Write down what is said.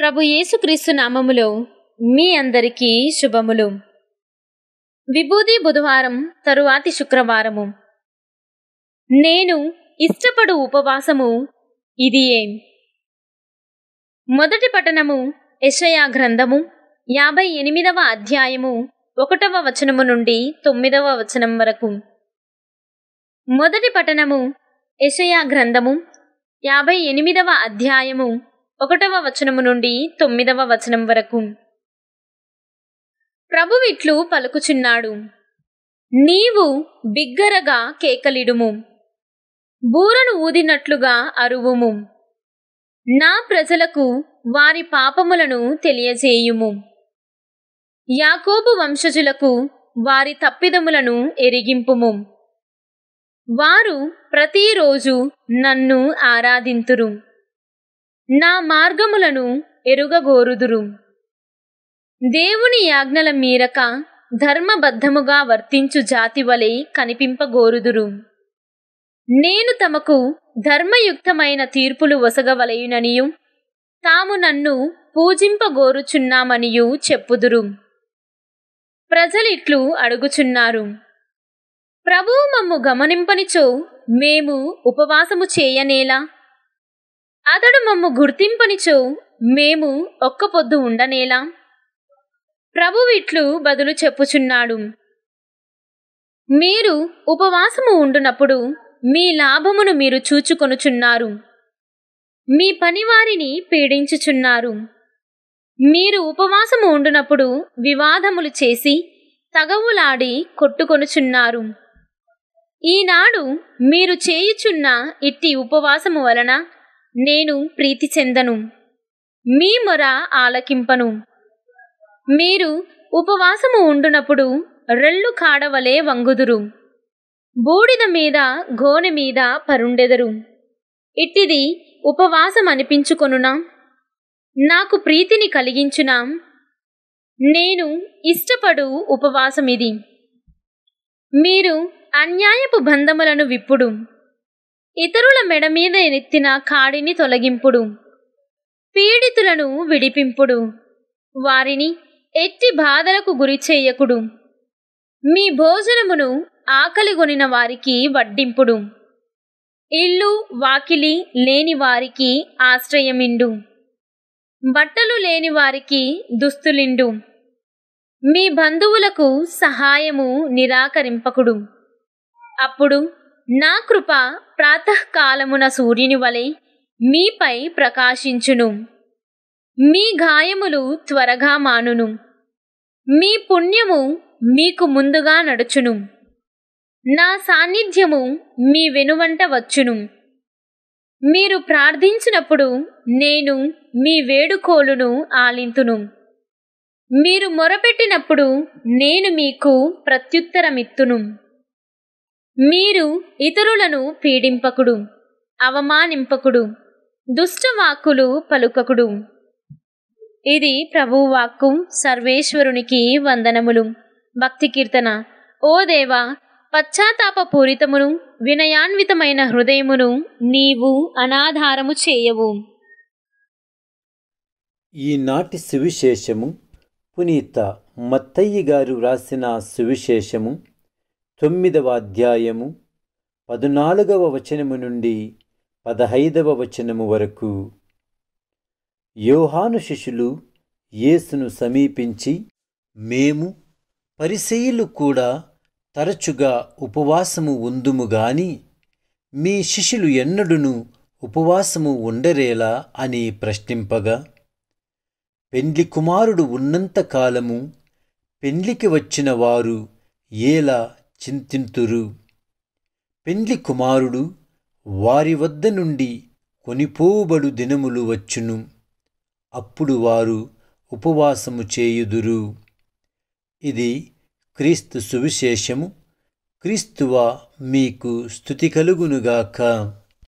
ప్రభు యేసుక్రీస్తు నామములో మీ అందరికీ శుభములు విభూది బుధవారం తరువాతి శుక్రవారము నేను ఇష్టపడు ఉపవాసము ఇది ఏం మొదటి పఠనము యషయా గ్రంథము యాభై ఎనిమిదవ అధ్యాయము ఒకటవ వచనము నుండి తొమ్మిదవ వచనం వరకు మొదటి పఠనము యషయా గ్రంథము యాభై ఎనిమిదవ అధ్యాయము ఒకటవ వచనము నుండి తొమ్మిదవ వచనం వరకు ప్రభువిట్లు పలుకుచున్నాడు నీవు బిగ్గరగా కేకలిడుము బూరను ఊదినట్లుగా అరువుము నా ప్రజలకు వారి పాపములను తెలియజేయుము యాకోబు వంశజులకు వారి తప్పిదములను ఎరిగింపుము వారు ప్రతిరోజు నన్ను ఆరాధింతురు నా మార్గములను ఎరుగగోరుదురు దేవుని యాజ్ఞల మీరక ధర్మబద్ధముగా వర్తించు జాతి వలె కనిపింపగోరుదురు నేను తమకు ధర్మయుక్తమైన తీర్పులు వసగవలయుననియు తాము నన్ను పూజింపగోరుచున్నామనియు చెప్పుదురు ప్రజలిట్లు అడుగుచున్నారు ప్రభువు మమ్ము గమనింపనిచో మేము ఉపవాసము చేయనేలా అతడు మమ్ము గుర్తింపనిచో మేము ఒక్క పొద్దు ఉండనేలా ప్రభువిట్లు బదులు చెప్పుచున్నాడు మీరు ఉపవాసము ఉండునప్పుడు మీ లాభమును మీరు చూచుకొనుచున్నారు మీ పనివారిని పీడించుచున్నారు మీరు ఉపవాసము ఉండునప్పుడు వివాదములు చేసి తగవులాడి కొట్టుకొనుచున్నారు ఈనాడు మీరు చేయుచున్న ఇట్టి ఉపవాసము వలన నేను ప్రీతి చెందను మీ మొర ఆలకింపను మీరు ఉపవాసము ఉండునప్పుడు రెళ్ళు కాడవలే వంగుదురు బూడిద మీద గోనె మీద పరుండెదరు ఇట్టిది ఉపవాసం అనిపించుకొనునా నాకు ప్రీతిని కలిగించునా నేను ఇష్టపడు ఉపవాసమిది మీరు అన్యాయపు బంధములను విప్పుడు ఇతరుల మెడ మీద నెత్తిన కాడిని తొలగింపుడు పీడితులను విడిపింపుడు వారిని ఎట్టి బాధలకు గురి చేయకుడు మీ భోజనమును ఆకలిగొనిన వారికి వడ్డింపుడు ఇల్లు వాకిలి లేని వారికి ఆశ్రయమిండు బట్టలు లేని వారికి దుస్తులిండు మీ బంధువులకు సహాయము నిరాకరింపకుడు అప్పుడు నా కృప ప్రాతకాలమున సూర్యుని వలె మీపై ప్రకాశించును మీ గాయములు త్వరగా మానును మీ పుణ్యము మీకు ముందుగా నడుచును నా సాన్నిధ్యము మీ వెనువంట వచ్చును మీరు ప్రార్థించినప్పుడు నేను మీ వేడుకోలును ఆలింతును మీరు మొరపెట్టినప్పుడు నేను మీకు ప్రత్యుత్తరమిత్తును మీరు ఇతరులను పీడింపకుడు అవమానింపకుడు దుష్టవాక్కులు పలుకకుడు ఇది ప్రభువాక్కు సర్వేశ్వరునికి వందనములు భక్తి కీర్తన ఓ దేవా పశ్చాత్తాప పూరితమును వినయాన్వితమైన హృదయమును నీవు అనాధారము చేయవు ఈనాటి సువిశేషము పునీత మత్తయ్య గారు వ్రాసిన సువిశేషము తొమ్మిదవ అధ్యాయము పదునాలుగవ వచనము నుండి పదహైదవ వచనము వరకు యోహాను శిష్యులు యేసును సమీపించి మేము పరిశీలు కూడా తరచుగా ఉపవాసము ఉందుము గాని మీ శిష్యులు ఎన్నడును ఉపవాసము ఉండరేలా అని ప్రశ్నింపగా పెండ్లి కుమారుడు ఉన్నంతకాలము పెండ్లికి వచ్చిన వారు ఏలా చింతింతురు పెండ్లి కుమారుడు వారి వద్ద నుండి కొనిపోబడు దినములు వచ్చును అప్పుడు వారు ఉపవాసము చేయుదురు ఇది క్రీస్తు సువిశేషము క్రీస్తువ మీకు స్థుతి కలుగునుగాక